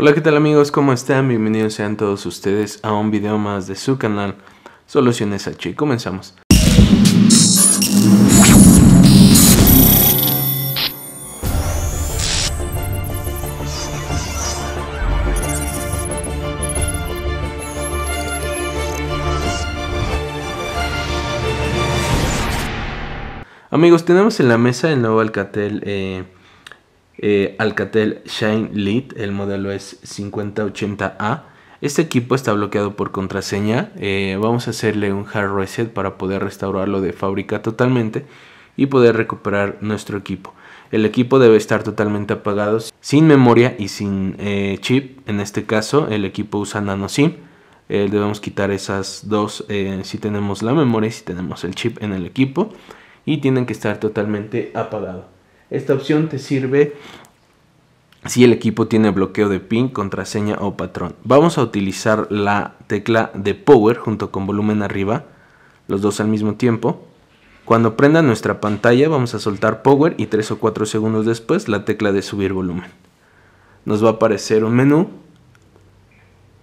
Hola, ¿qué tal amigos? ¿Cómo están? Bienvenidos sean todos ustedes a un video más de su canal Soluciones H. Comenzamos. Amigos, tenemos en la mesa el nuevo Alcatel eh, eh, Alcatel Shine Lite, el modelo es 5080A. Este equipo está bloqueado por contraseña, eh, vamos a hacerle un hard reset para poder restaurarlo de fábrica totalmente y poder recuperar nuestro equipo. El equipo debe estar totalmente apagado, sin memoria y sin eh, chip. En este caso, el equipo usa nano SIM. debemos quitar esas dos si tenemos la memoria y si tenemos el chip en el equipo. Y tienen que estar totalmente apagado. Esta opción te sirve si el equipo tiene bloqueo de pin, contraseña o patrón. Vamos a utilizar la tecla de power junto con volumen arriba, los dos al mismo tiempo. Cuando prenda nuestra pantalla vamos a soltar power y 3 o 4 segundos después la tecla de subir volumen. Nos va a aparecer un menú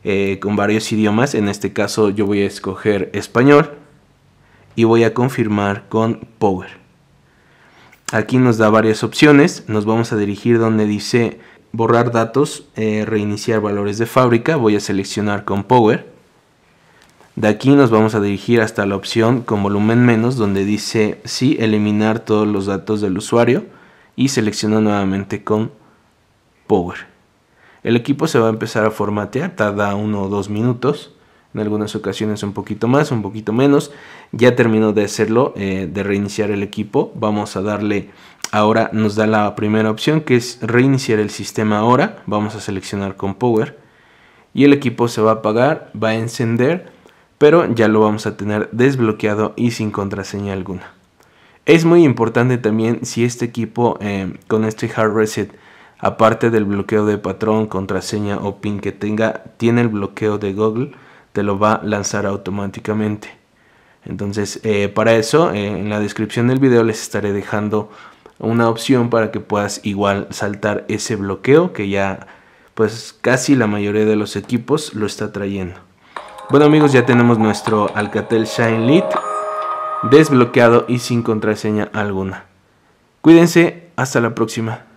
eh, con varios idiomas, en este caso yo voy a escoger español y voy a confirmar con power aquí nos da varias opciones. Nos vamos a dirigir donde dice borrar datos, eh, reiniciar valores de fábrica. Voy a seleccionar con Power. De aquí nos vamos a dirigir hasta la opción con volumen menos donde dice sí, eliminar todos los datos del usuario y selecciono nuevamente con Power. El equipo se va a empezar a formatear, tarda uno o dos minutos en algunas ocasiones un poquito más, un poquito menos. Ya terminó de hacerlo, eh, de reiniciar el equipo. Vamos a darle, ahora nos da la primera opción que es reiniciar el sistema ahora. Vamos a seleccionar con Power. Y el equipo se va a apagar, va a encender, pero ya lo vamos a tener desbloqueado y sin contraseña alguna. Es muy importante también si este equipo eh, con este hard reset, aparte del bloqueo de patrón, contraseña o pin que tenga, tiene el bloqueo de Google te lo va a lanzar automáticamente. Entonces, eh, para eso, eh, en la descripción del video les estaré dejando una opción para que puedas igual saltar ese bloqueo que ya pues casi la mayoría de los equipos lo está trayendo. Bueno amigos, ya tenemos nuestro Alcatel Shine Lit desbloqueado y sin contraseña alguna. Cuídense, hasta la próxima.